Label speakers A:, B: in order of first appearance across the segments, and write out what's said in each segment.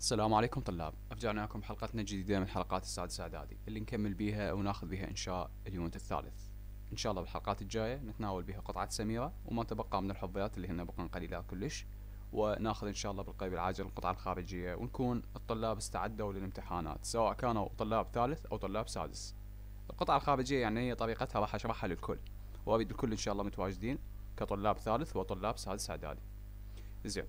A: السلام عليكم طلاب رجعناكم حلقتنا الجديدة من حلقات السادسة إعدادي اللي نكمل بيها وناخذ بيها إنشاء اليونت الثالث إن شاء الله بالحلقات الجاية نتناول بيها قطعة سميرة وما تبقى من الحظيات اللي هن بقن قليلات كلش وناخذ إن شاء الله بالقريب العاجل القطعة الخارجية ونكون الطلاب استعدوا للامتحانات سواء كانوا طلاب ثالث أو طلاب سادس القطعة الخارجية يعني هي طريقتها راح أشرحها للكل وأريد الكل إن شاء الله متواجدين كطلاب ثالث وطلاب سادس إعدادي زين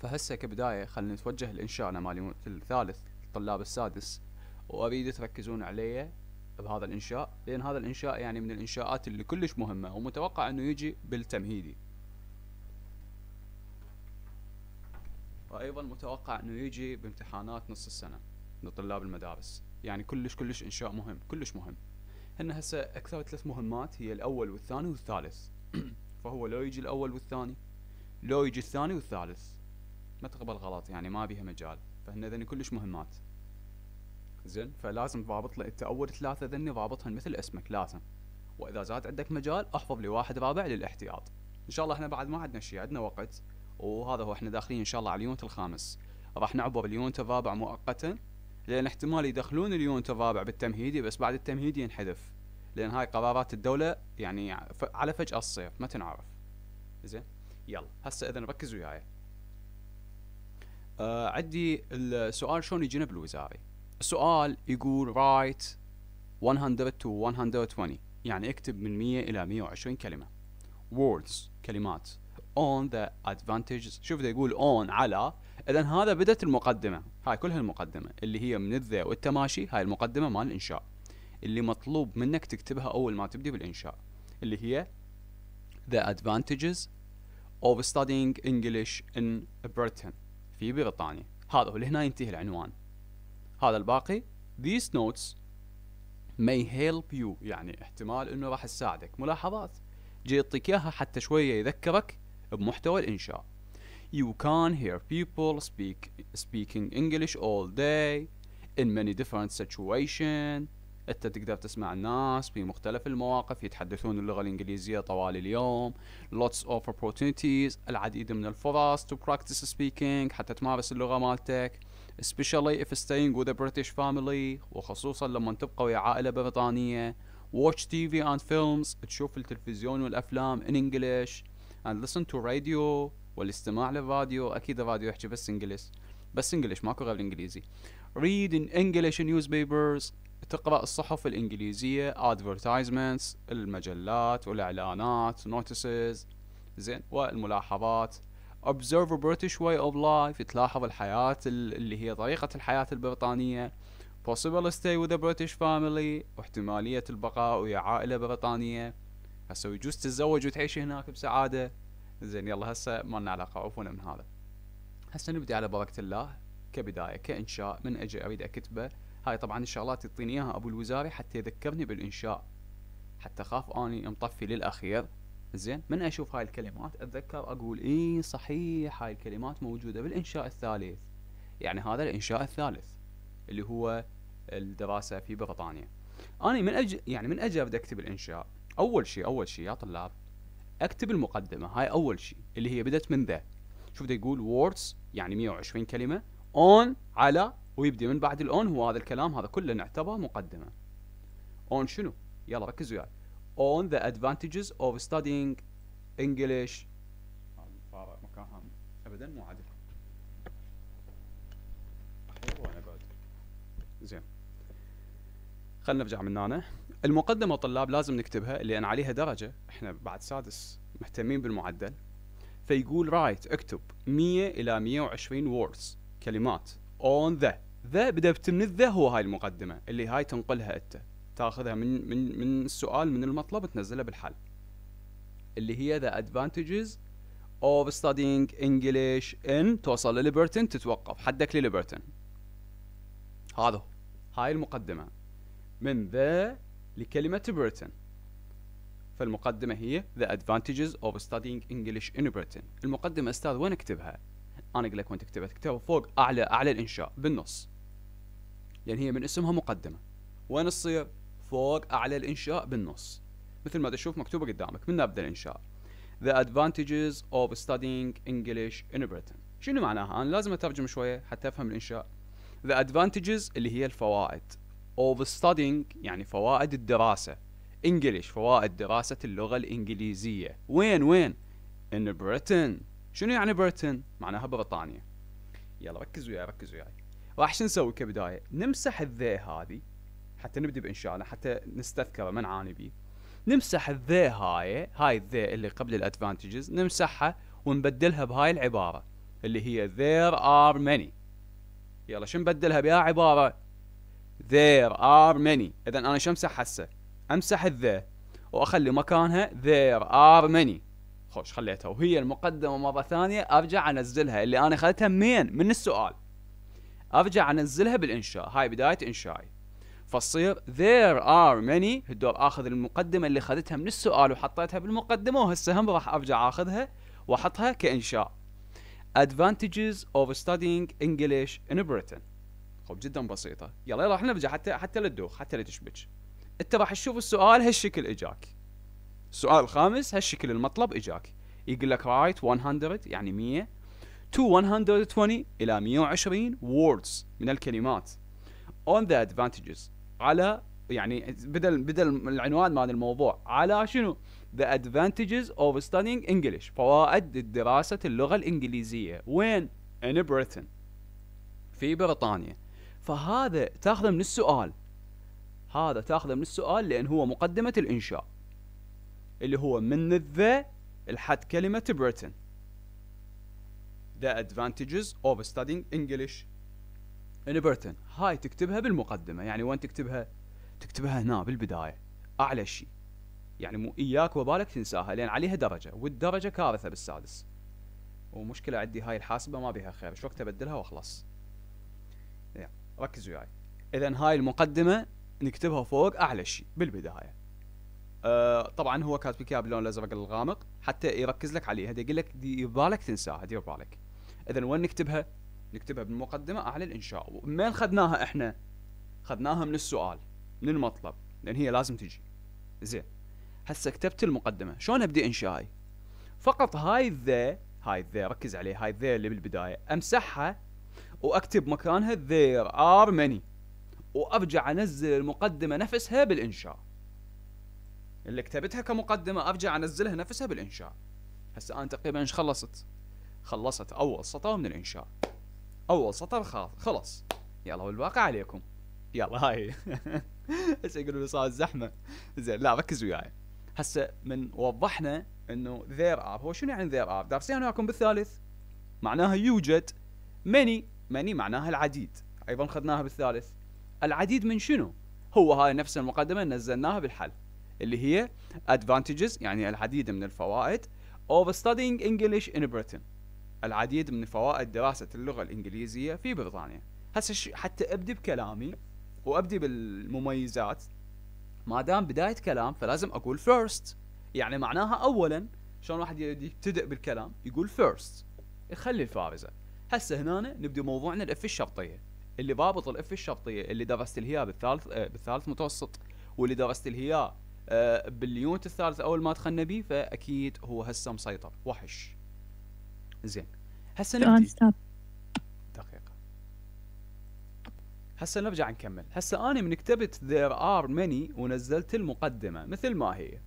A: فهسه كبداية خلينا نتوجه لإنشائنا مال الثالث الطلاب السادس وأريد تركزون عليه بهذا الإنشاء لأن هذا الإنشاء يعني من الإنشاءات اللي كلش مهمة ومتوقع أنه يجي بالتمهيدي وأيضا متوقع أنه يجي بامتحانات نص السنة لطلاب المدارس يعني كلش كلش إنشاء مهم كلش مهم هن هسه أكثر ثلاث مهمات هي الأول والثاني والثالث فهو لو يجي الأول والثاني لو يجي الثاني والثالث ما تقبل غلط يعني ما بيها مجال فهن ذني كلش مهمات زين فلازم ضابط له انت اول ثلاثه ذني ضابطهن مثل اسمك لازم واذا زاد عندك مجال احفظ لي واحد رابع للاحتياط ان شاء الله احنا بعد ما عندنا شيء عندنا وقت وهذا هو احنا داخلين ان شاء الله على اليونت الخامس راح نعبر اليونت الرابع مؤقتا لان احتمال يدخلون اليونت الرابع بالتمهيدي بس بعد التمهيدي ينحذف لان هاي قرارات الدوله يعني على فجاه تصير ما تنعرف زين يلا هسه اذا ركزوا وياي آه عندي السؤال شلون يجينا بالوزاري السؤال يقول رايت 100 to 120 يعني اكتب من 100 الى 120 كلمه words كلمات on the advantages شوف ده يقول on على اذا هذا بدت المقدمه هاي كلها المقدمه اللي هي من الذا والتماشي هاي المقدمه مال الانشاء اللي مطلوب منك تكتبها اول ما تبدي بالانشاء اللي هي the advantages of studying English in Britain في بريطانيا هذا هو هنا ينتهي العنوان هذا الباقي these notes may help you يعني احتمال انه راح تساعدك ملاحظات جاي يعطيك اياها حتى شويه يذكرك بمحتوى الانشاء You can hear people speak speaking English all day in many different situations انت تقدر تسمع الناس في مختلف المواقف يتحدثون اللغه الانجليزيه طوال اليوم lots of opportunities العديد من الفرص to practice speaking حتى تمارس اللغه مالتك especially if staying with a British family وخصوصا لما تبقى ويا عائله بريطانيه watch TV and films تشوف التلفزيون والافلام in English and listen to radio والاستماع للراديو اكيد الراديو يحكي بس انجلش بس انجلش ماكو غير الانجليزي read in English newspapers تقرأ الصحف الإنجليزية advertisements المجلات والإعلانات notices زين والملاحظات observe a British way of life تلاحظ الحياة اللي هي طريقة الحياة البريطانية possible stay with a British family واحتمالية البقاء ويا عائلة بريطانية هسه يجوز تتزوج وتعيش هناك بسعادة زين يلا هسه ما لنا علاقة عفونا من هذا هسه نبدي على بركة الله كبداية كإنشاء من أجي أريد أكتبه هاي طبعا الشغلات يعطيني اياها ابو الوزاري حتى يذكرني بالانشاء حتى خاف اني مطفي للاخير زين من اشوف هاي الكلمات اتذكر اقول اي صحيح هاي الكلمات موجوده بالانشاء الثالث يعني هذا الانشاء الثالث اللي هو الدراسه في بريطانيا انا من أج... يعني من اجي بدي اكتب الانشاء اول شيء اول شيء يا طلاب اكتب المقدمه هاي اول شيء اللي هي بدت من ذا شوف يقول words يعني 120 كلمه on على ويبدي من بعد الاون هو هذا الكلام هذا كله نعتبره مقدمه اون شنو يلا ركزوا وياي اون ذا ادفانتجز اوف ستادينج انجلش الفارق مكانها ابدا مو عادل زين خلنا نرجع من هنا المقدمه طلاب لازم نكتبها اللي انا عليها درجه احنا بعد سادس مهتمين بالمعدل فيقول رايت اكتب 100 الى 120 words كلمات on the ذا بدا بتمن ذا هو هاي المقدمه اللي هاي تنقلها انت تاخذها من من من السؤال من المطلب تنزلها بالحل اللي هي ذا ادفانتجز اوف ستادينج انجلش ان توصل لليبرتن تتوقف حدك لليبرتن هذا هو هاي المقدمه من ذا لكلمه بريتن فالمقدمه هي the advantages of studying English in بريتن المقدمه استاذ وين اكتبها انا اقول لك وين تكتبها تكتبها فوق اعلى اعلى الانشاء بالنص لان يعني هي من اسمها مقدمه وين تصير فوق اعلى الانشاء بالنص مثل ما تشوف مكتوبه قدامك من ابدا الانشاء The advantages of studying English in Britain شنو معناها انا لازم اترجم شويه حتى افهم الانشاء The advantages اللي هي الفوائد of studying يعني فوائد الدراسه English فوائد دراسه اللغه الانجليزيه وين وين in Britain شنو يعني بريتن؟ معناها بريطانيا يلا ركزوا وياي ركزوا وياي راح شو نسوي كبدايه؟ نمسح الذي هذه حتى نبدي بانشائنا حتى نستذكره ما نعاني به. نمسح الذي هاي هاي الذي اللي قبل الادفانتجز نمسحها ونبدلها بهاي العباره اللي هي there are many يلا شو نبدلها بها عباره there are many اذا انا شو امسح هسه امسح الذي واخلي مكانها there are many خوش خليتها وهي المقدمه مره ثانيه ارجع انزلها اللي انا اخذتها من من السؤال ارجع انزلها بالانشاء هاي بدايه انشائي فتصير there are many الدور اخذ المقدمه اللي اخذتها من السؤال وحطيتها بالمقدمه وهسه هم راح ارجع اخذها واحطها كانشاء advantages of studying English in Britain خب جدا بسيطه يلا راح نرجع حتى حتى لا تدوخ حتى لا تشبك انت راح تشوف السؤال هالشكل اجاك السؤال الخامس هالشكل المطلب اجاك يقول لك رايت 100 يعني 100 to 120 الى 120 words من الكلمات on the advantages على يعني بدل بدل العنوان مال الموضوع على شنو the advantages of studying English فوائد دراسة اللغة الإنجليزية وين in Britain في بريطانيا فهذا تاخذه من السؤال هذا تاخذه من السؤال لأن هو مقدمة الإنشاء اللي هو من الذا لحد كلمة بريتن The advantages of studying English in Britain هاي تكتبها بالمقدمة يعني وين تكتبها تكتبها هنا بالبداية أعلى شيء يعني مو إياك وبالك تنساها لأن عليها درجة والدرجة كارثة بالسادس ومشكلة عندي هاي الحاسبة ما بيها خير شو وقت أبدلها وأخلص يعني ركزوا وياي إذا هاي المقدمة نكتبها فوق أعلى شيء بالبداية آه طبعا هو كاتب اياها باللون الازرق الغامق حتى يركز لك عليها يقول لك دير بالك تنساها دير بالك اذا وين نكتبها؟ نكتبها بالمقدمه اعلى الانشاء ومن خذناها احنا؟ خذناها من السؤال من المطلب لان هي لازم تجي زين هسه كتبت المقدمه شلون ابدي انشائي؟ فقط هاي الذا هاي الذا ركز عليه هاي الذا اللي بالبدايه امسحها واكتب مكانها ذير ار ماني وارجع انزل المقدمه نفسها بالانشاء اللي كتبتها كمقدمه ارجع انزلها نفسها بالانشاء هسه انا تقريبا ايش خلصت خلصت اول سطر من الانشاء اول سطر خلص يلا والواقع عليكم يلا هاي هسه يقولوا لي صار زحمه زين لا ركز وياي هسه من وضحنا انه ذير ار هو شنو يعني ذير ار دارسين وياكم بالثالث معناها يوجد ماني ماني معناها العديد ايضا خذناها بالثالث العديد من شنو هو هاي نفس المقدمه نزلناها بالحل اللي هي advantages يعني العديد من الفوائد of studying English in Britain العديد من فوائد دراسة اللغة الإنجليزية في بريطانيا هسه حتى أبدي بكلامي وأبدي بالمميزات ما دام بداية كلام فلازم أقول first يعني معناها أولا شلون واحد يبتدئ بالكلام يقول first يخلي الفارزة هسه هنا نبدي موضوعنا الأف الشرطية اللي ضابط الأف الشرطية اللي درست الهياء بالثالث آه، بالثالث متوسط واللي درست الهياء آه، باليونت الثالث اول ما دخلنا بيه فاكيد هو هسه مسيطر وحش زين هسه نبدي دقيقه هسه نرجع نكمل هسه انا من كتبت there are many ونزلت المقدمه مثل ما هي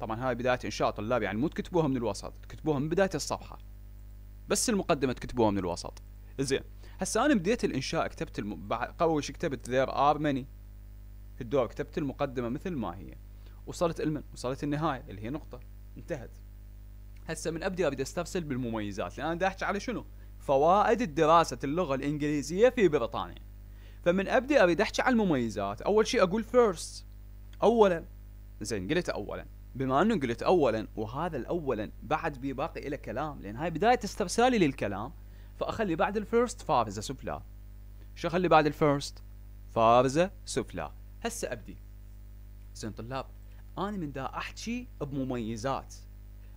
A: طبعا هاي بدايه انشاء طلاب يعني مو تكتبوها من الوسط تكتبوها من بدايه الصفحه بس المقدمه تكتبوها من الوسط زين هسه انا بديت الانشاء كتبت الم... قوي كتبت there are many الدور كتبت المقدمه مثل ما هي وصلت المن وصلت النهايه اللي هي نقطه انتهت هسه من ابدي اريد استفسل بالمميزات لان انا احكي على شنو فوائد دراسه اللغه الانجليزيه في بريطانيا فمن ابدي اريد احكي على المميزات اول شيء اقول فيرست اولا زين قلت اولا بما انه قلت اولا وهذا الاولا بعد بيباقي إلى له كلام لان هاي بدايه استرسالي للكلام فاخلي بعد الفيرست فارزه سفلى شو اخلي بعد الفيرست فارزه سفلى هسه ابدي زين طلاب انا من دا احكي بمميزات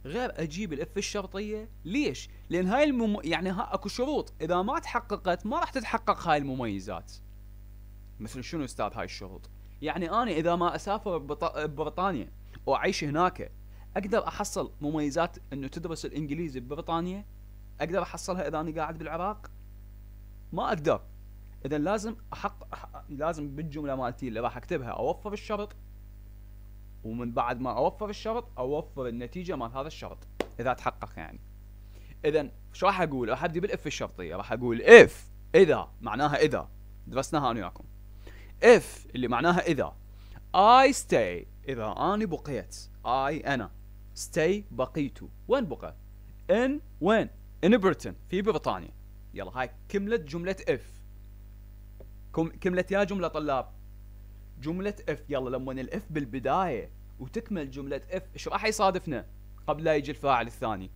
A: غير اجيب الاف الشرطيه ليش لان هاي المم... يعني ها اكو شروط اذا ما تحققت ما راح تتحقق هاي المميزات مثل شنو استاذ هاي الشروط يعني انا اذا ما اسافر ببط... ببريطانيا واعيش هناك اقدر احصل مميزات انه تدرس الانجليزي ببريطانيا اقدر احصلها اذا انا قاعد بالعراق ما اقدر اذا لازم احق لازم بالجمله مالتي اللي راح اكتبها اوفر الشرط ومن بعد ما اوفر الشرط اوفر النتيجه مال هذا الشرط اذا تحقق يعني اذا شو راح اقول راح ابدي بالاف الشرطيه راح اقول اف اذا معناها اذا درسناها انا وياكم اف اللي معناها اذا I stay إذا أنا بقيت I أنا stay بقيت وين بقى؟ in وين؟ in بريتن في بريطانيا يلا هاي كملة جملة if كملة يا جملة طلاب جملة if يلا لما الإف بالبداية وتكمل جملة اف ايش راح يصادفنا قبل لا يجي الفاعل الثاني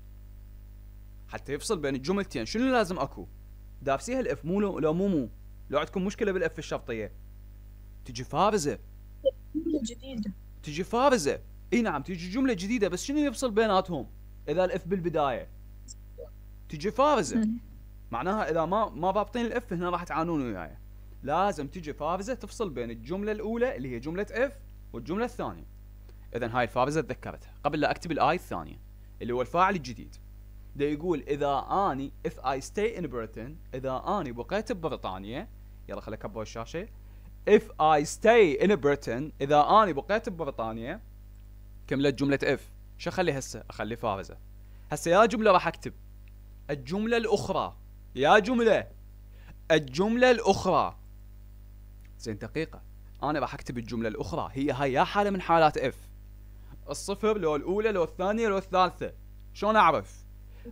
A: حتى يفصل بين الجملتين شنو لازم اكو دافسيها الاف مو لو, مو مو لو عندكم مشكلة بالاف الشرطية تجي فارزة جملة جديدة تجي فارزة اي نعم تجي جملة جديدة بس شنو يفصل بيناتهم اذا الاف بالبداية تجي فارزة معناها اذا ما ما ضابطين الاف هنا راح تعانون وياي لازم تجي فارزة تفصل بين الجملة الاولى اللي هي جملة اف والجملة الثانية اذا هاي الفابزه تذكرتها قبل لا اكتب الاي الثانيه اللي هو الفاعل الجديد ده يقول اذا اني if I stay in Britain اذا اني بقيت ببريطانيا يلا خليك اكبر الشاشه if I stay in Britain اذا اني بقيت ببريطانيا كملت جمله اف شو اخلي هسه اخلي فارزه هسه يا جمله راح اكتب الجمله الاخرى يا جمله الجمله الاخرى زين دقيقه انا راح اكتب الجمله الاخرى هي هاي يا حاله من حالات اف الصفر لو الاولى لو الثانيه لو الثالثه شلون اعرف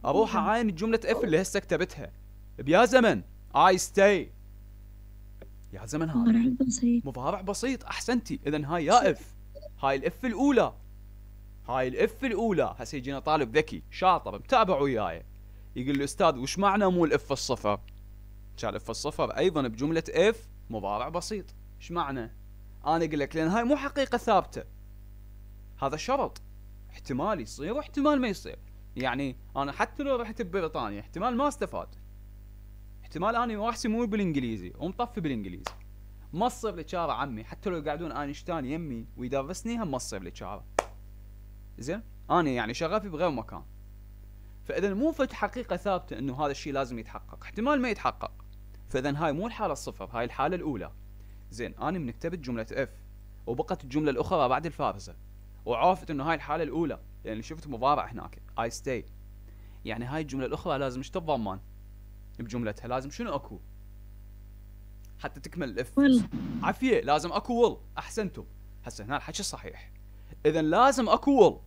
A: اروح اعاين جمله اف اللي هسه كتبتها بيا زمن اي ستي يا زمن هذا مضارع بسيط مضارع بسيط احسنتي اذا هاي يا اف هاي الاف الاولى هاي الاف الاولى هسه يجينا طالب ذكي شاطر متابع وياي يقول له استاذ وش معنى مو الاف الصفر كان اف الصفر ايضا بجمله اف مضارع بسيط ايش معنى انا اقول لك لان هاي مو حقيقه ثابته هذا شرط احتمال يصير واحتمال ما يصير يعني انا حتى لو رحت ببريطانيا احتمال ما استفاد احتمال اني واحسي مو بالانجليزي ومطفي بالانجليزي ما تصير لي عمي حتى لو يقعدون اينشتاين يمي ويدرسني هم ما تصير لي زين انا يعني شغفي بغير مكان فاذا مو فد حقيقه ثابته انه هذا الشيء لازم يتحقق احتمال ما يتحقق فاذا هاي مو الحاله الصفر هاي الحاله الاولى زين انا من كتبت جمله اف وبقت الجمله الاخرى بعد الفارزه وعرفت انه هاي الحاله الاولى لان يعني شفت مضارع هناك اي ستي يعني هاي الجمله الاخرى لازم ايش تتضمن بجملتها لازم شنو اكو حتى تكمل الاف عافيه لازم اكو ول احسنتم هسه هنا الحكي صحيح اذا لازم اكو ول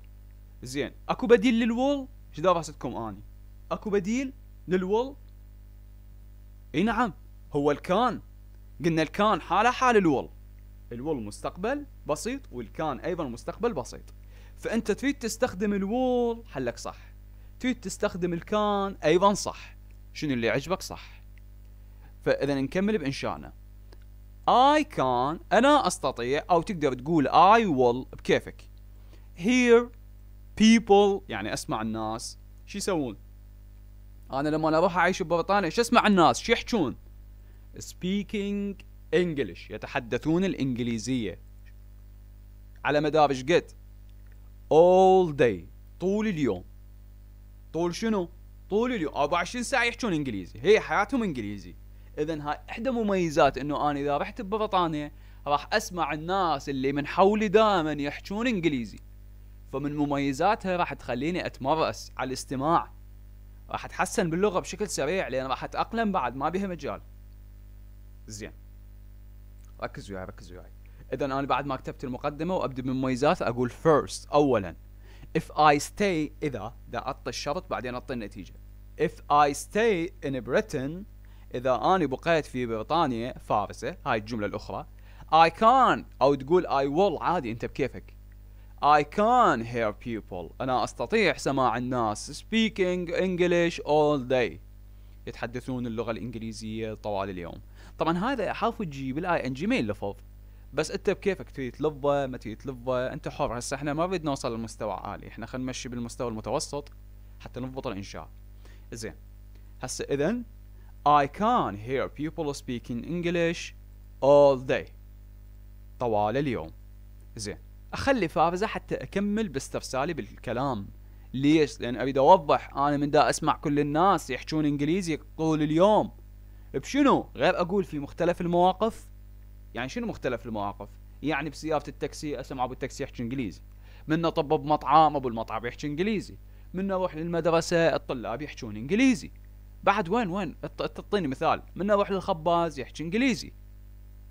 A: زين اكو بديل للول ايش دراستكم اني اكو بديل للول اي نعم هو الكان قلنا الكان حاله حال الول الول مستقبل بسيط والكان ايضا مستقبل بسيط فانت تريد تستخدم الول حلك صح تريد تستخدم الكان ايضا صح شنو اللي عجبك صح فاذا نكمل بانشائنا I can أنا أستطيع أو تقدر تقول I will بكيفك hear people يعني أسمع الناس شو يسوون أنا لما أروح أعيش ببريطانيا شو أسمع الناس شو يحجون speaking انجلش يتحدثون الانجليزيه على مدار ايش قد all day طول اليوم طول شنو طول اليوم 24 ساعه يحجون انجليزي هي حياتهم انجليزي اذا هاي احدى مميزات انه انا اذا رحت ببريطانيا راح اسمع الناس اللي من حولي دائما يحجون انجليزي فمن مميزاتها راح تخليني اتمرس على الاستماع راح اتحسن باللغه بشكل سريع لان راح اتاقلم بعد ما بها مجال زين ركز وياي ركز وياي اذا انا بعد ما كتبت المقدمه وابدا بالمميزات اقول فيرست اولا if I stay اذا ده اعطي الشرط بعدين اعطي النتيجه if I stay in Britain اذا انا بقيت في بريطانيا فارسه هاي الجمله الاخرى I can او تقول I will عادي انت بكيفك I can hear people أنا أستطيع سماع الناس speaking English all day يتحدثون اللغة الإنجليزية طوال اليوم طبعا هذا حرف الجي بالاي ان جي ما يلفظ بس انت بكيفك تريد تلفه ما تريد تلفه انت حر هسه احنا ما نريد نوصل لمستوى عالي احنا خلينا نمشي بالمستوى المتوسط حتى نضبط الانشاء زين هسه اذا I can hear people speaking English all day طوال اليوم زين اخلي فافزه حتى اكمل باستفسالي بالكلام ليش؟ لان اريد اوضح انا من دا اسمع كل الناس يحجون انجليزي طول اليوم بشنو غير اقول في مختلف المواقف يعني شنو مختلف المواقف يعني بسياره التاكسي اسمع ابو التاكسي يحكي انجليزي من طب بمطعم ابو المطعم يحكي انجليزي من اروح للمدرسه الطلاب يحكون انجليزي بعد وين وين تعطيني مثال من اروح للخباز يحكي انجليزي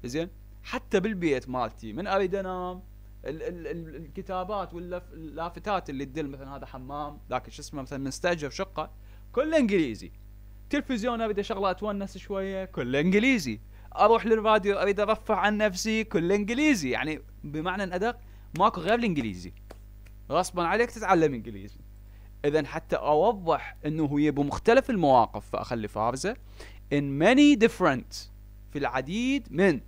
A: زين حتى بالبيت مالتي من اريد انام ال ال ال الكتابات واللافتات اللي تدل مثلا هذا حمام ذاك شو اسمه مثلا مستاجر شقه كله انجليزي تلفزيون اريد شغله اتونس شويه كله انجليزي اروح للراديو اريد ارفع عن نفسي كله انجليزي يعني بمعنى ادق ماكو غير الانجليزي غصبا عليك تتعلم انجليزي اذا حتى اوضح انه هي بمختلف المواقف فاخلي فارزه in many different في العديد من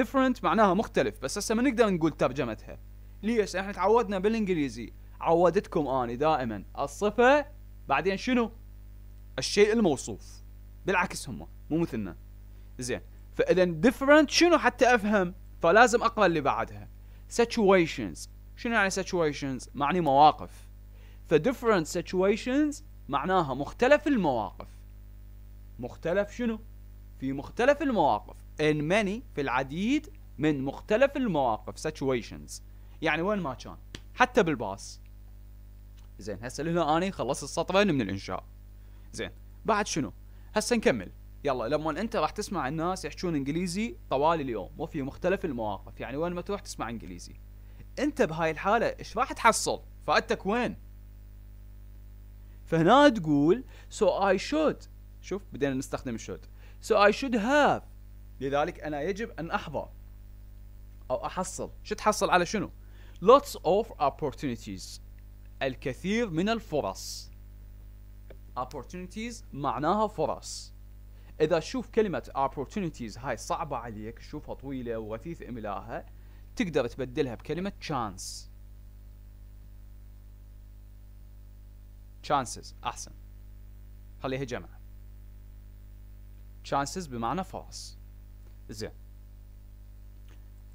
A: different معناها مختلف بس هسه ما نقدر نقول ترجمتها ليش احنا تعودنا بالانجليزي عودتكم اني دائما الصفه بعدين شنو الشيء الموصوف بالعكس هم مو مثلنا زين فاذا different شنو حتى افهم فلازم اقرا اللي بعدها situations شنو يعني situations معني مواقف ف different situations معناها مختلف المواقف مختلف شنو في مختلف المواقف in many في العديد من مختلف المواقف situations يعني وين ما كان حتى بالباص زين هسه هنا اني خلصت السطرين من الانشاء زين بعد شنو هسه نكمل يلا لما انت راح تسمع الناس يحكون انجليزي طوال اليوم وفي مختلف المواقف يعني وين ما تروح تسمع انجليزي انت بهاي الحاله ايش راح تحصل فائدتك وين فهنا تقول so I should شوف بدينا نستخدم should so I should have لذلك انا يجب ان احظى او احصل شو تحصل على شنو lots of opportunities الكثير من الفرص opportunities معناها فرص اذا تشوف كلمه opportunities هاي صعبه عليك تشوفها طويله وغثيث املاها تقدر تبدلها بكلمه chance chances احسن خليها جمع chances بمعنى فرص زين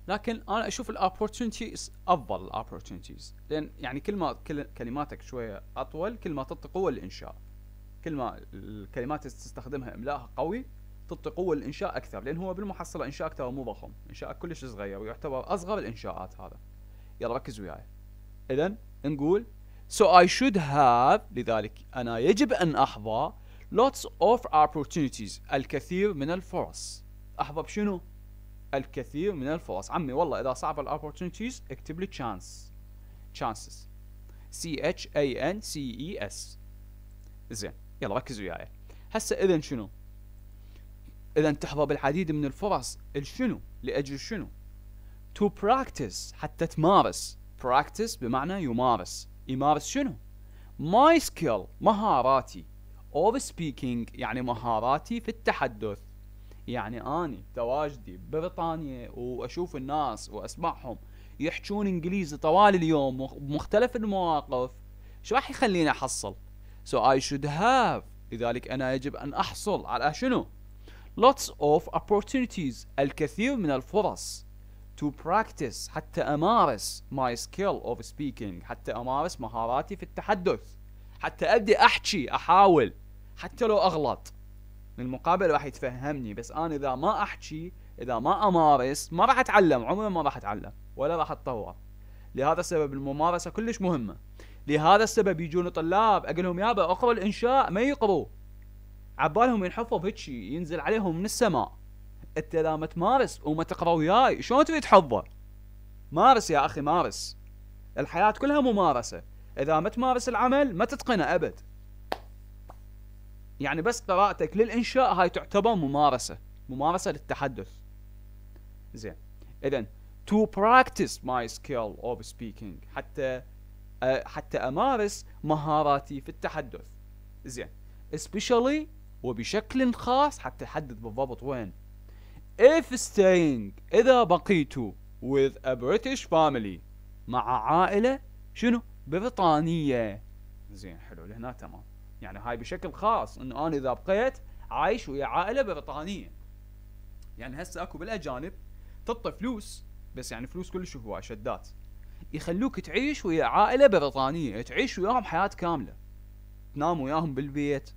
A: لكن انا اشوف opportunities افضل opportunities لان يعني كل ما كلماتك شويه اطول كل ما تطلق قوه للانشاء كل ما الكلمات تستخدمها املائها قوي تعطي قوه الانشاء اكثر لان هو بالمحصله انشاء ترى مو ضخم انشاء كلش صغير ويعتبر اصغر الانشاءات هذا يلا ركز وياي اذا نقول So I should have لذلك أنا يجب أن أحظى lots of opportunities الكثير من الفرص أحظى بشنو؟ الكثير من الفرص عمي والله إذا صعب الاوبورتونيتيز اكتب لي chance chances C H A N C E S زين يلا ركزوا وياي هسه اذا شنو اذا تحظى بالعديد من الفرص الشنو لاجل شنو to practice حتى تمارس practice بمعنى يمارس يمارس شنو ماي سكيل مهاراتي اوف speaking يعني مهاراتي في التحدث يعني اني تواجدي ببريطانيا واشوف الناس واسمعهم يحجون انجليزي طوال اليوم بمختلف المواقف شو راح يخليني احصل So I should have لذلك أنا يجب أن أحصل على شنو lots of opportunities الكثير من الفرص to practice حتى أمارس my skill of speaking حتى أمارس مهاراتي في التحدث حتى أبدي أحكي أحاول حتى لو أغلط من المقابل راح يتفهمني بس أنا إذا ما أحكي إذا ما أمارس ما راح أتعلم عمري ما راح أتعلم ولا راح أتطور لهذا السبب الممارسة كلش مهمة لهذا السبب يجون طلاب اقول لهم يابا اقرا الانشاء ما يقروا عبالهم ينحفظ هيك ينزل عليهم من السماء انت اذا ما تمارس وما تقرا وياي شلون تريد حظه؟ مارس يا اخي مارس الحياه كلها ممارسه اذا ما تمارس العمل ما تتقنه ابد يعني بس قراءتك للانشاء هاي تعتبر ممارسه ممارسه للتحدث زين اذا to practice my skill of speaking حتى حتى امارس مهاراتي في التحدث زين especially وبشكل خاص حتى احدد بالضبط وين if staying اذا بقيت with a British family مع عائله شنو بريطانيه زين حلو لهنا تمام يعني هاي بشكل خاص انه انا اذا بقيت عايش ويا عائله بريطانيه يعني هسه اكو بالاجانب تعطي فلوس بس يعني فلوس كلش هواي شدات يخلوك تعيش ويا عائله بريطانيه تعيش وياهم حياه كامله تنام وياهم بالبيت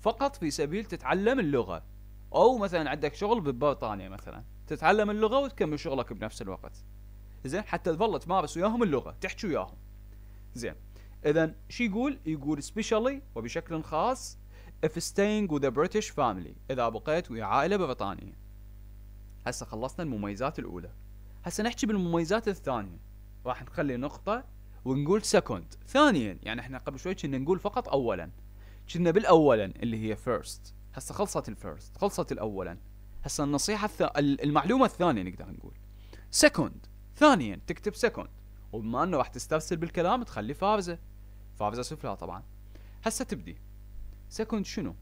A: فقط في سبيل تتعلم اللغه او مثلا عندك شغل ببريطانيا مثلا تتعلم اللغه وتكمل شغلك بنفس الوقت زين حتى تظل تمارس وياهم اللغه تحكي وياهم زين اذا شو يقول يقول سبيشالي وبشكل خاص if staying with a British family اذا بقيت ويا عائله بريطانيه هسه خلصنا المميزات الاولى هسه نحكي بالمميزات الثانيه راح نخلي نقطة ونقول سكند ثانيا يعني احنا قبل شوي كنا نقول فقط اولا كنا بالاولا اللي هي فيرست هسا خلصت الفيرست خلصت الاولا هسا النصيحة الث... المعلومة الثانية نقدر نقول سكند ثانيا تكتب سكند وبما انه راح تسترسل بالكلام تخلي فارزة فارزة سفلى طبعا هسا تبدي سكند شنو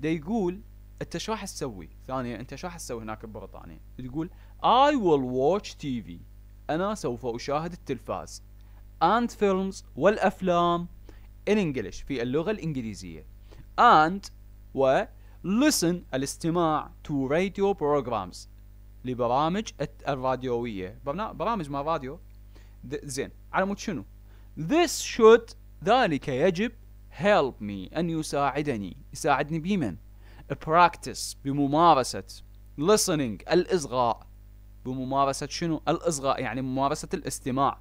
A: دا يقول انت شو راح تسوي ثانيا انت شو راح تسوي هناك ببريطانيا تقول I will watch TV أنا سوف أشاهد التلفاز and films والأفلام in English في اللغة الإنجليزية and و listen الاستماع to radio programs لبرامج الراديوية برامج ما راديو زين على مود شنو this should ذلك يجب help me أن يساعدني يساعدني بمن practice بممارسة listening الإصغاء بممارسة شنو؟ الإصغاء يعني ممارسة الاستماع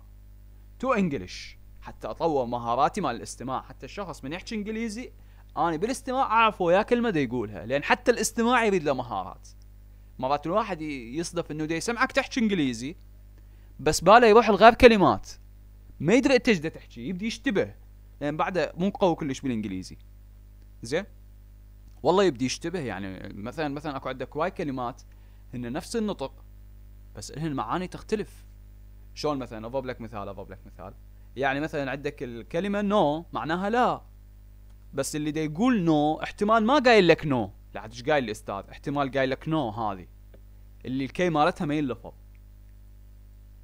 A: تو انجلش حتى اطور مهاراتي مال الاستماع حتى الشخص من يحكي انجليزي انا بالاستماع اعرف ويا كلمه دا يقولها لان حتى الاستماع يريد له مهارات مرات الواحد يصدف انه دا يسمعك تحكي انجليزي بس باله يروح لغير كلمات ما يدري انت ايش تحكي يبدي يشتبه لان بعده مو قوي كلش بالانجليزي زين والله يبدي يشتبه يعني مثلا مثلا اكو عندك واي كلمات هن نفس النطق بس إلهن المعاني تختلف شلون مثلا اضرب لك مثال اضرب لك مثال يعني مثلا عندك الكلمه نو no معناها لا بس اللي دا يقول نو no احتمال ما قايل لك نو no. لا عاد ايش قايل الاستاذ احتمال قايل لك نو هذه اللي الكي مالتها ما ينلفظ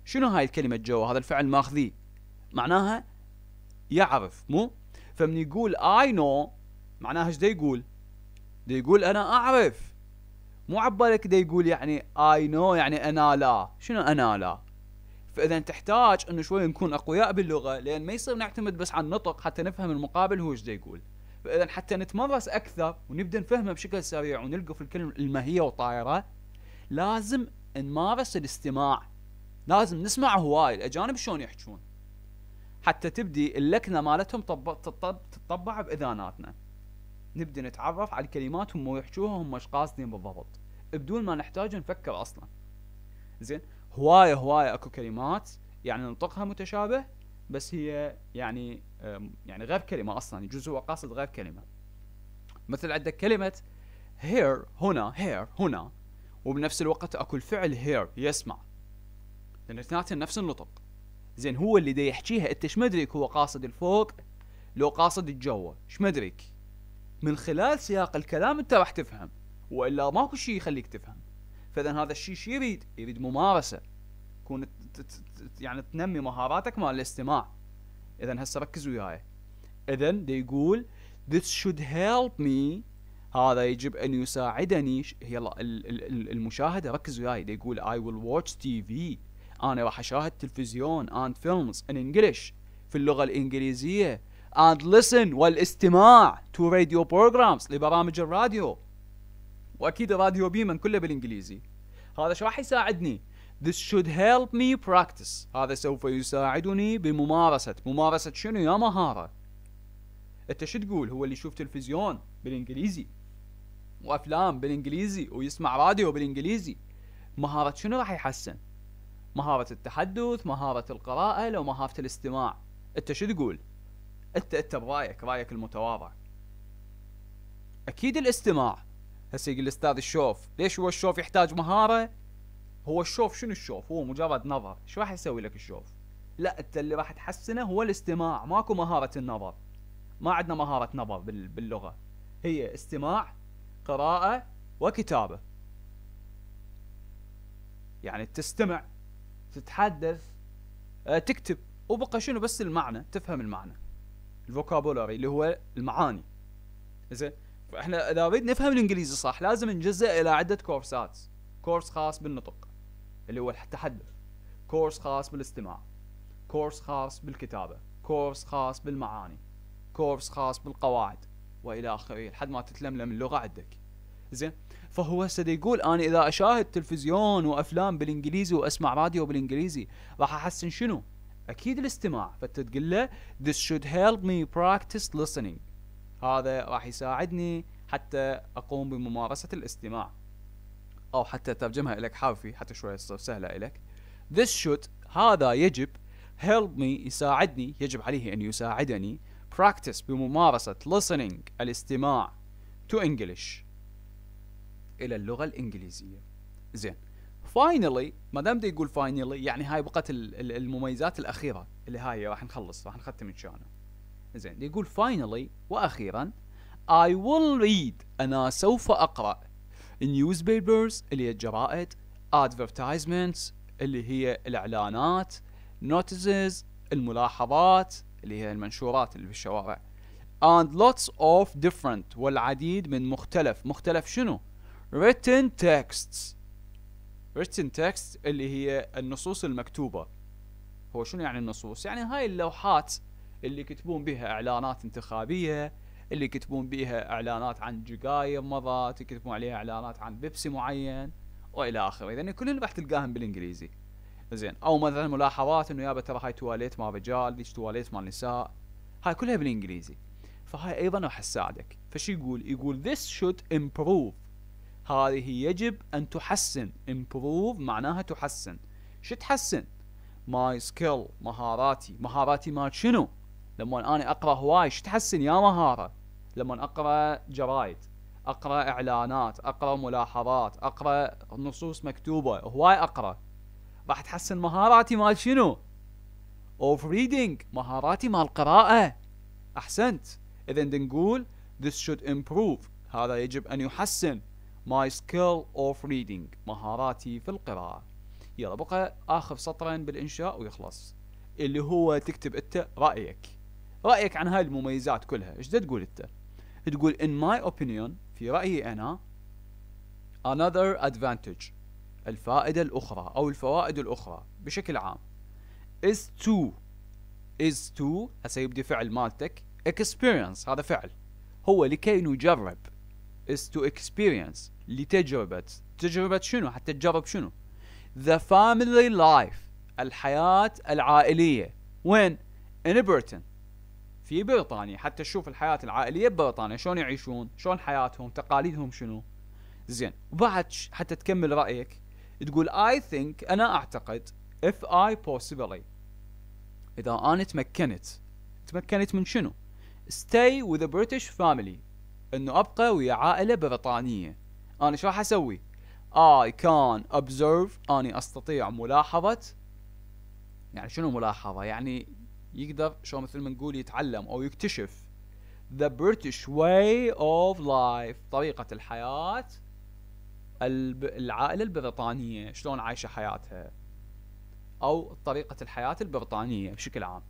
A: شنو هاي الكلمه جوا هذا الفعل ماخذيه معناها يعرف مو فمن يقول اي نو معناها ايش دا يقول دا يقول انا اعرف مو عبالك دا يقول يعني اي نو يعني انا لا شنو انا لا فاذا تحتاج انه شوي نكون اقوياء باللغه لان ما يصير نعتمد بس على النطق حتى نفهم المقابل هو ايش يقول فاذا حتى نتمرس اكثر ونبدا نفهمه بشكل سريع ونلقف الكلمه المهيه وطايره لازم نمارس الاستماع لازم نسمع هواي الاجانب شلون يحجون حتى تبدي اللكنه مالتهم تطبع باذاناتنا نبدا نتعرف على الكلمات هم يحجوها هم ايش قاصدين بالضبط بدون ما نحتاج نفكر اصلا زين هوايه هوايه اكو كلمات يعني نطقها متشابه بس هي يعني يعني غير كلمه اصلا يجوز يعني هو قاصد غير كلمه مثل عندك كلمه هير هنا هير هنا وبنفس الوقت اكو الفعل هير يسمع لان اثنيناتهم نفس النطق زين هو اللي دا يحكيها انت ايش هو قاصد الفوق لو قاصد الجو ايش مدرك من خلال سياق الكلام انت راح تفهم والا ماكو شيء يخليك تفهم فاذا هذا الشيء شو يريد؟ يريد ممارسه تكون يعني تنمي مهاراتك مال الاستماع اذا هسه ركز وياي اذا دي يقول this should help me هذا يجب ان يساعدني يلا المشاهده ركز وياي دي يقول I will watch TV انا راح اشاهد تلفزيون and films in English في اللغه الانجليزيه and listen والاستماع to radio programs لبرامج الراديو واكيد الراديو بيمن كله بالانجليزي هذا شو راح يساعدني This should help me practice هذا سوف يساعدني بممارسة ممارسة شنو يا مهارة انت شو تقول هو اللي يشوف تلفزيون بالانجليزي وافلام بالانجليزي ويسمع راديو بالانجليزي مهارة شنو راح يحسن مهارة التحدث مهارة القراءة لو مهارة الاستماع انت شو تقول انت انت برايك رايك المتواضع اكيد الاستماع هسه يقول الاستاذ الشوف ليش هو الشوف يحتاج مهاره هو الشوف شنو الشوف هو مجرد نظر شو راح يسوي لك الشوف لا انت اللي راح تحسنه هو الاستماع ماكو مهاره النظر ما عندنا مهاره نظر باللغه هي استماع قراءه وكتابه يعني تستمع تتحدث آه، تكتب وبقى شنو بس المعنى تفهم المعنى الفوكابولري اللي هو المعاني زين فاحنا اذا نريد نفهم الانجليزي صح لازم نجزئه الى عده كورسات كورس خاص بالنطق اللي هو التحدث كورس خاص بالاستماع كورس خاص بالكتابه كورس خاص بالمعاني كورس خاص بالقواعد والى اخره لحد ما تتلملم اللغه عندك زين فهو هسه يقول انا اذا اشاهد تلفزيون وافلام بالانجليزي واسمع راديو بالانجليزي راح احسن شنو اكيد الاستماع فانت تقول له this should help me practice listening هذا راح يساعدني حتى اقوم بممارسه الاستماع او حتى ترجمها لك حرفي حتى شويه تصير سهله لك this should هذا يجب help me يساعدني يجب عليه ان يساعدني practice بممارسه listening الاستماع to English الى اللغه الانجليزيه زين فاينلي ما دام يقول فاينلي يعني هاي بقت المميزات الاخيره اللي هاي راح نخلص راح نختم ان شاء الله زين يقول فاينلي واخيرا I will read أنا سوف أقرأ newspapers اللي هي الجرائد advertisements اللي هي الإعلانات notices الملاحظات اللي هي المنشورات اللي في الشوارع and lots of different والعديد من مختلف مختلف شنو written texts written text اللي هي النصوص المكتوبة هو شنو يعني النصوص؟ يعني هاي اللوحات اللي يكتبون بها اعلانات انتخابية اللي يكتبون بها اعلانات عن جقايم مضات يكتبون عليها اعلانات عن بيبسي معين والى اخره اذا كل راح تلقاهم بالانجليزي زين او مثلا ملاحظات انه يابا ترى هاي تواليت مال رجال ليش تواليت مال نساء هاي كلها بالانجليزي فهاي ايضا راح تساعدك فشو يقول يقول this should improve هذه يجب أن تحسن improve معناها تحسن شو تحسن ماي سكيل مهاراتي مهاراتي ما شنو لما أنا أقرأ هواي شو تحسن يا مهارة لما أقرأ جرايد أقرأ إعلانات أقرأ ملاحظات أقرأ نصوص مكتوبة هواي أقرأ راح تحسن مهاراتي مال شنو of reading مهاراتي مال القراءة أحسنت إذا نقول this should improve هذا يجب أن يحسن my skill of reading مهاراتي في القراءة يلا بقى آخر سطرين بالإنشاء ويخلص اللي هو تكتب أنت رأيك رأيك عن هاي المميزات كلها إيش تقول أنت تقول in my opinion في رأيي أنا another advantage الفائدة الأخرى أو الفوائد الأخرى بشكل عام is to is to هسه يبدي فعل مالتك experience هذا فعل هو لكي نجرب is to experience لتجربة تجربة شنو حتى تجرب شنو the family life الحياة العائلية وين in Britain في بريطانيا حتى تشوف الحياة العائلية ببريطانيا شلون يعيشون شلون حياتهم تقاليدهم شنو زين وبعد حتى تكمل رأيك تقول I think أنا أعتقد if I possibly إذا أنا تمكنت تمكنت من شنو stay with the British family انه ابقى ويا عائله بريطانيه انا شو راح اسوي اي كان ابزرف اني استطيع ملاحظه يعني شنو ملاحظه يعني يقدر شو مثل ما نقول يتعلم او يكتشف the British way of life طريقه الحياه العائله البريطانيه شلون عايشه حياتها او طريقه الحياه البريطانيه بشكل عام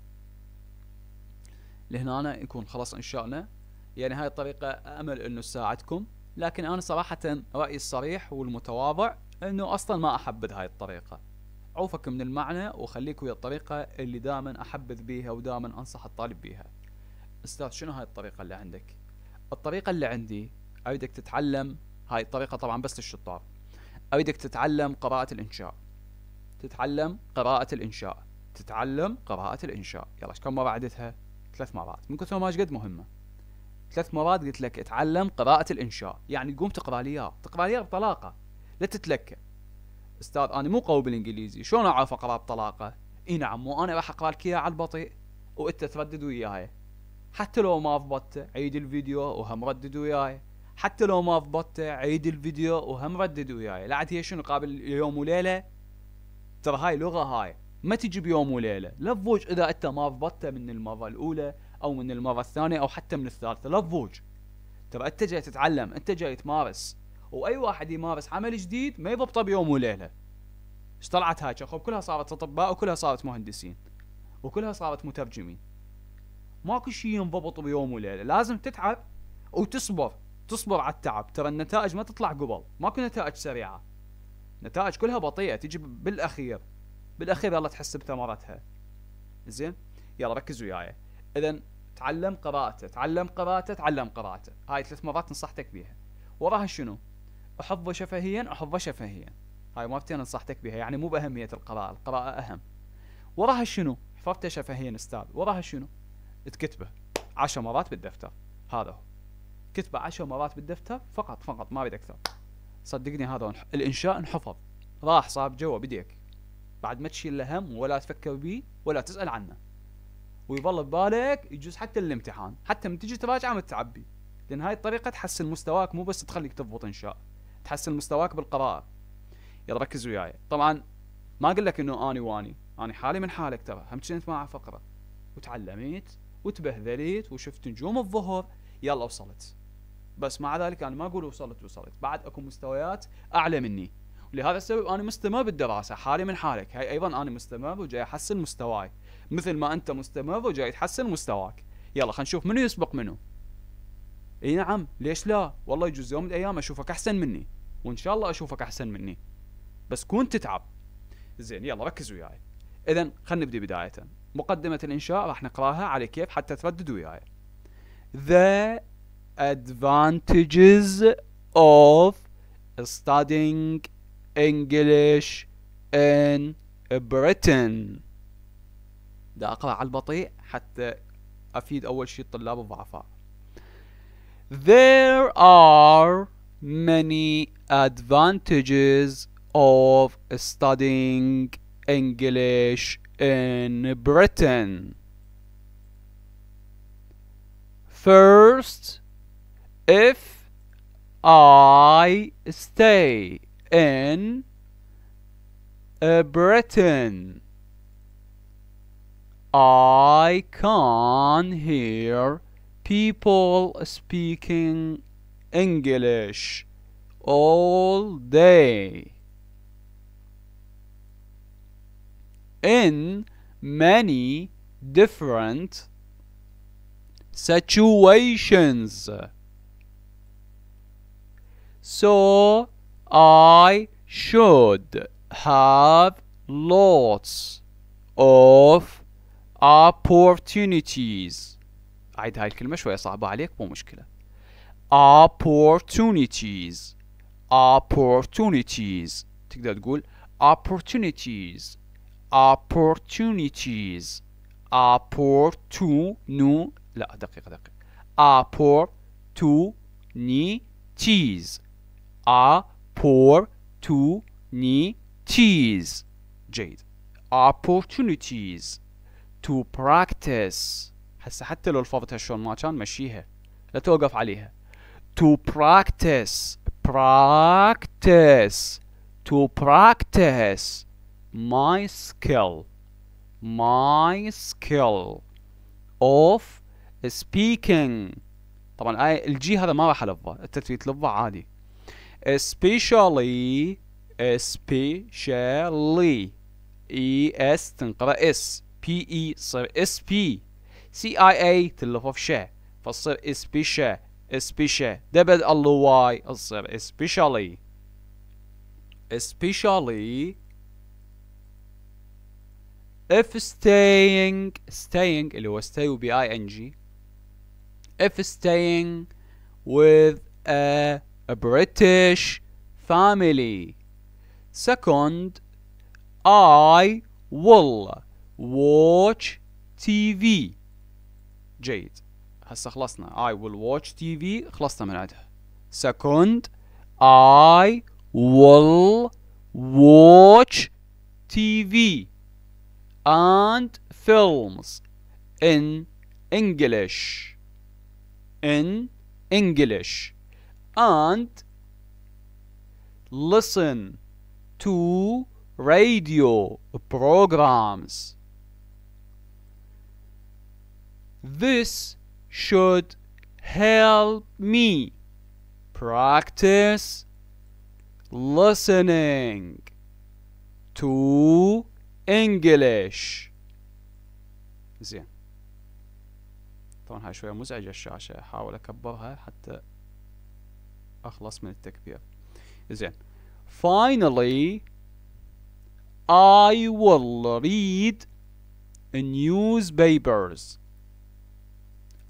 A: لهنا يكون خلاص انشانا يعني هاي الطريقة أمل أنه تساعدكم لكن أنا صراحة رأيي الصريح والمتواضع أنه أصلا ما أحبذ هاي الطريقة عوفك من المعنى وخليك ويا الطريقة اللي دائما أحبذ بيها ودائما أنصح الطالب بيها أستاذ شنو هاي الطريقة اللي عندك؟ الطريقة اللي عندي أريدك تتعلم هاي الطريقة طبعا بس للشطار أريدك تتعلم قراءة الإنشاء تتعلم قراءة الإنشاء تتعلم قراءة الإنشاء يلا كم مرة عدتها؟ ثلاث مرات من كثر ما قد مهمة ثلاث مرات قلت لك اتعلم قراءة الإنشاء يعني قوم تقرأ لي إياه تقرأ لي بطلاقة لا تتلكى أستاذ أنا مو قوي بالإنجليزي شلون أعرف أقرأ بطلاقة إي نعم مو أنا راح أقرأ لك إياه على البطيء وأنت تردد وياي حتى لو ما ضبطته عيد الفيديو وهم ردد وياي حتى لو ما ضبطته عيد الفيديو وهم ردد وياي لا عاد هي شنو قابل يوم وليلة ترى هاي لغة هاي ما تجي بيوم وليلة لا تضوج إذا أنت ما ضبطته من المرة الأولى او من المره الثانيه او حتى من الثالثه لا تضوج ترى انت جاي تتعلم انت جاي تمارس واي واحد يمارس عمل جديد ما يضبطه بيوم وليله ايش طلعت هاي شخوب كلها صارت اطباء وكلها صارت مهندسين وكلها صارت مترجمين ماكو شيء ينضبط بيوم وليله لازم تتعب وتصبر تصبر على التعب ترى النتائج ما تطلع قبل ماكو نتائج سريعه نتائج كلها بطيئه تجي بالاخير بالاخير يلا تحس بثمرتها زين يلا ركز وياي اذا تعلم قراءته تعلم قراءته تعلم قراءته هاي ثلاث مرات نصحتك بها وراها شنو احفظه شفهيا احفظه شفهيا هاي مرتين نصحتك بها يعني مو بأهمية القراءة القراءة أهم وراها شنو حفظته شفهيا استاذ وراها شنو تكتبه عشر مرات بالدفتر هذا هو كتبه عشر مرات بالدفتر فقط فقط ما اريد اكثر صدقني هذا الانشاء انحفظ راح صاب جوا بديك بعد ما تشيل الهم ولا تفكر بيه ولا تسال عنه ويظل ببالك يجوز حتى الامتحان حتى من تجي تراجعه متعبي لان هاي الطريقه تحسن مستواك مو بس تخليك تضبط انشاء تحسن مستواك بالقراءه يلا ركز وياي طبعا ما اقول لك انه اني واني انا حالي من حالك ترى هم كنت مع فقره وتعلمت وتبهذلت وشفت نجوم الظهر يلا وصلت بس مع ذلك انا ما اقول وصلت وصلت بعد اكو مستويات اعلى مني ولهذا السبب انا مستمر بالدراسه حالي من حالك هاي ايضا انا مستمر وجاي احسن مستواي مثل ما انت مستمر وجاي تحسن مستواك يلا خلينا نشوف منو يسبق منو اي نعم ليش لا والله يجوز يوم من الايام اشوفك احسن مني وان شاء الله اشوفك احسن مني بس كون تتعب زين يلا ركز وياي اذا خلينا نبدا بدايه مقدمه الانشاء راح نقراها على كيف حتى تردد وياي the advantages of studying English in Britain دا أقرأ على البطيء حتى أفيد أول شيء الطلاب الضعفاء There are many advantages of studying English in Britain. First, if I stay in uh, Britain, I can hear people speaking English all day. In many different situations. So I should have lots of opportunities عيد هاي الكلمة شوية صعبة عليك مو مشكلة opportunities opportunities تقدر تقول opportunities opportunities opportunities لا دقيقة دقيقة opportunities opportunities جيد opportunities to practice هسه حتى لو الفاظتها شلون ما كان مشيها لا توقف عليها to practice practice to practice my skill my skill of speaking طبعا الجي هذا ما راح الفه التتويت تلفه عادي especially especially e s تنقرا s PE صار SP CIA تلف اوف شير فصير سبيشا سبيشا دبل ال واي تصير سبيشالي especially if staying staying اللي will stay ب i n g if staying with a, a British family second I will watch TV جيد هسه خلصنا I will watch TV خلصنا من عندها second I will watch TV and films in English in English and listen to radio programs this should help me practice listening to English زين طبعا هاي شوية مزعجة الشاشة أحاول أكبرها حتى أخلص من التكبير زين Finally I will read newspapers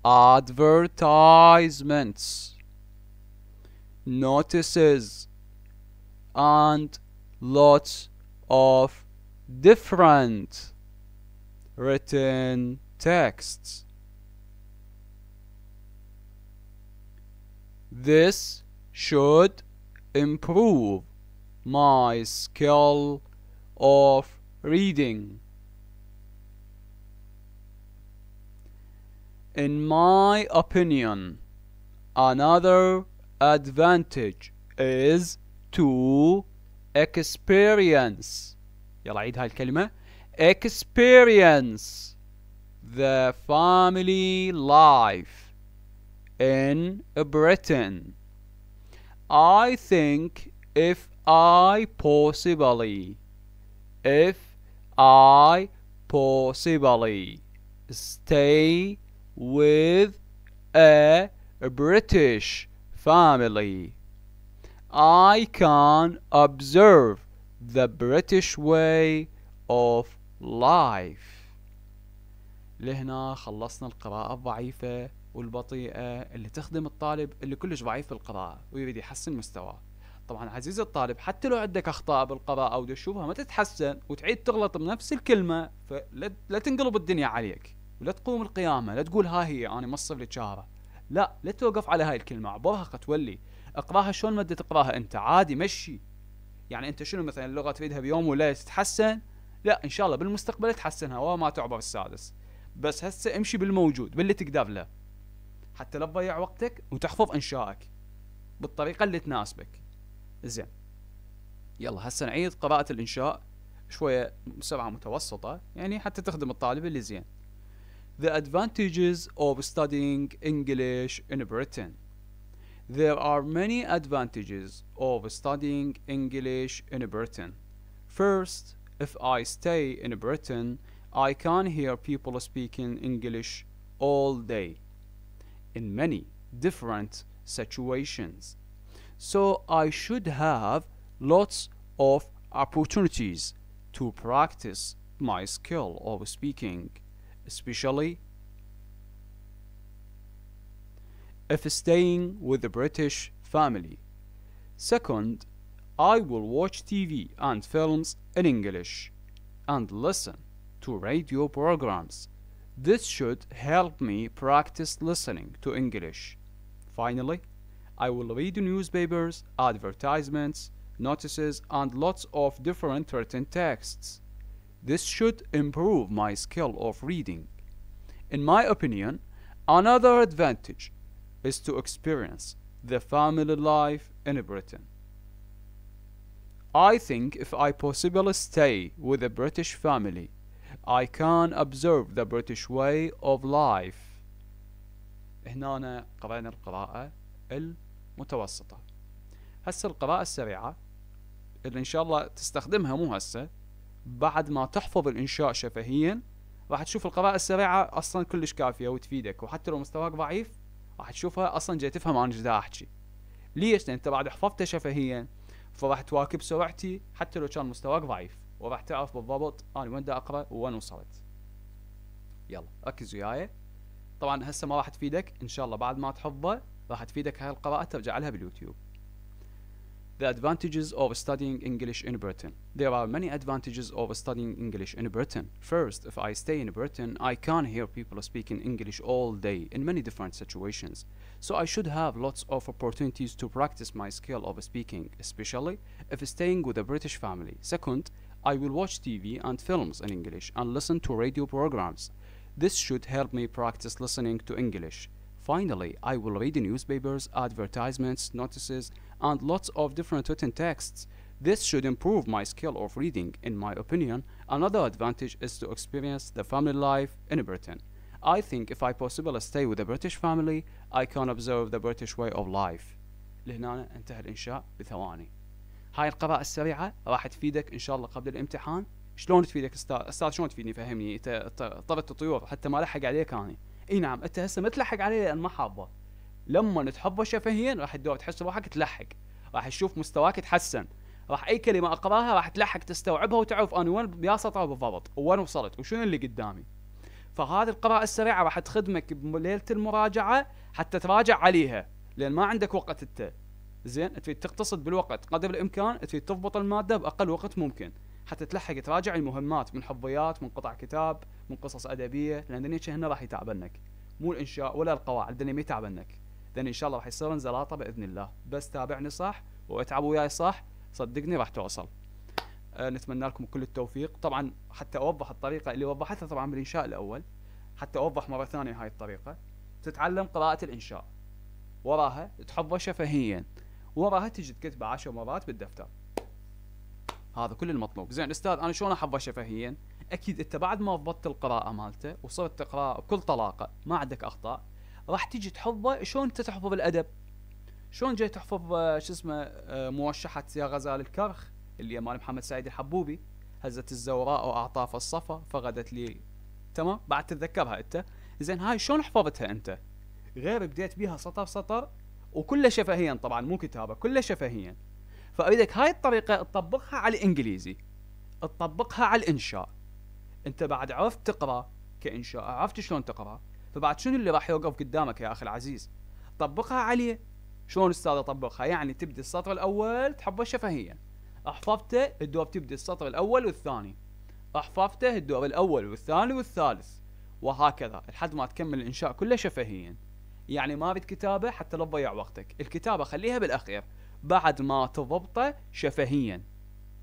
A: advertisements, notices, and lots of different written texts. This should improve my skill of reading. In my opinion, another advantage is to experience يلا عيد هاي الكلمة experience the family life in Britain. I think if I possibly if I possibly stay with a British family. I can observe the British way of life. لهنا خلصنا القراءة الضعيفة والبطيئة اللي تخدم الطالب اللي كلش ضعيف في القراءة ويريد يحسن مستواه. طبعا عزيزي الطالب حتى لو عندك اخطاء بالقراءه او تشوفها ما تتحسن وتعيد تغلط بنفس الكلمه فلا تنقلب الدنيا عليك ولا تقوم القيامه لا تقول ها هي انا ما لك شهره لا لا توقف على هاي الكلمه عبرها قتولي اقراها شلون مدة تقراها انت عادي مشي يعني انت شنو مثلا اللغه تريدها بيوم ولا تتحسن لا ان شاء الله بالمستقبل تحسنها وما تعبر السادس بس هسه امشي بالموجود باللي تقدر له حتى لا تضيع وقتك وتحفظ انشائك بالطريقه اللي تناسبك زين يلا هسه نعيد قراءه الانشاء شويه بسرعه متوسطه يعني حتى تخدم الطالب اللي زين the advantages of studying English in Britain. There are many advantages of studying English in Britain. First, if I stay in Britain, I can hear people speaking English all day in many different situations. So I should have lots of opportunities to practice my skill of speaking especially if staying with a British family. Second, I will watch TV and films in English and listen to radio programs. This should help me practice listening to English. Finally, I will read newspapers, advertisements, notices, and lots of different written texts. This should improve my skill of reading. In my opinion, another advantage is to experience the family life in Britain. I think if I possibly stay with a British family, I can observe the British way of life. هنا قرأنا القراءة المتوسطة. هسه القراءة السريعة اللي إن شاء الله تستخدمها مو هسه بعد ما تحفظ الانشاء شفهيا راح تشوف القراءة السريعة اصلا كلش كافية وتفيدك وحتى لو مستواك ضعيف راح تشوفها اصلا جاي تفهم انا ايش احكي ليش؟ لان انت بعد حفظته شفهيا فراح تواكب سرعتي حتى لو كان مستواك ضعيف وراح تعرف بالضبط انا وين دا اقرا وين وصلت يلا ركز وياي طبعا هسه ما راح تفيدك ان شاء الله بعد ما تحفظه راح تفيدك هاي القراءة ترجع لها باليوتيوب the advantages of studying English in Britain. There are many advantages of studying English in Britain. First, if I stay in Britain, I can hear people speaking English all day in many different situations. So I should have lots of opportunities to practice my skill of speaking, especially if staying with a British family. Second, I will watch TV and films in English and listen to radio programs. This should help me practice listening to English. Finally, I will read newspapers, advertisements, notices, and lots of different written texts. This should improve my skill of reading, in my opinion. Another advantage is to experience the family life in Britain. I think if I possible stay with a British family, I can observe the British way of life. لهنا انتهى الإنشاء بثواني. هاي القراءة السريعة راح تفيدك إن شاء الله قبل الامتحان. شلون تفيدك استاذ؟ استاذ شلون تفيدني فهمني؟ طرت الطيور حتى ما لحق عليك أنا. إي نعم أنت هسه ما تلحق علي لأن ما حابه. لما نتحفظ شفهيا راح تدور تحس روحك تلحق راح تشوف مستواك تحسن راح اي كلمه اقراها راح تلحق تستوعبها وتعرف انا وين سطر بالضبط وين وصلت وشنو اللي قدامي فهذه القراءة السريعة راح تخدمك بليلة المراجعة حتى تراجع عليها لأن ما عندك وقت أنت زين تريد تقتصد بالوقت قدر الإمكان تريد تضبط المادة بأقل وقت ممكن حتى تلحق تراجع المهمات من حظيات من قطع كتاب من قصص أدبية لأن هنا راح يتعبنك مو الإنشاء ولا القواعد ما يتعبنك ذن ان شاء الله راح يصير انزلاطه باذن الله بس تابعني صح واتعب وياي صح صدقني راح توصل أه نتمنى لكم كل التوفيق طبعا حتى اوضح الطريقه اللي وضحتها طبعا بالانشاء الاول حتى اوضح مره ثانيه هاي الطريقه تتعلم قراءه الانشاء وراها تحفظه شفهيا وراها تجي تكتبه عشر مرات بالدفتر هذا كل المطلوب زين استاذ انا شلون احفظه شفهيا اكيد انت بعد ما ضبطت القراءه مالته وصرت تقراه بكل طلاقه ما عندك اخطاء راح تيجي تحفظه شلون انت تحفظ الادب شلون جاي تحفظ آه، شو اسمه آه، موشحه يا غزال الكرخ اللي مال محمد سعيد الحبوبي هزت الزوراء واعطاف الصفا فغدت لي تمام بعد تتذكرها انت زين هاي شلون حفظتها انت غير بديت بيها سطر سطر وكله شفهيا طبعا مو كتابه كله شفهيا فاريدك هاي الطريقه تطبقها على الانجليزي تطبقها على الانشاء انت بعد عرفت تقرا كانشاء عرفت شلون تقرا فبعد شنو اللي راح يوقف قدامك يا اخي العزيز طبقها عليه شلون استاذ اطبقها يعني تبدي السطر الاول تحبه شفهيا احفظته الدور تبدي السطر الاول والثاني احفظته الدور الاول والثاني والثالث وهكذا لحد ما تكمل الانشاء كله شفهيا يعني ما بد كتابه حتى لا تضيع وقتك الكتابه خليها بالاخير بعد ما تضبطه شفهيا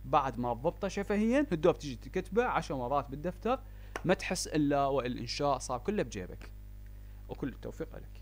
A: بعد ما تضبطه شفهيا الدور تجي تكتبه عشر مرات بالدفتر ما تحس الا والانشاء صار كله بجيبك وكل التوفيق لك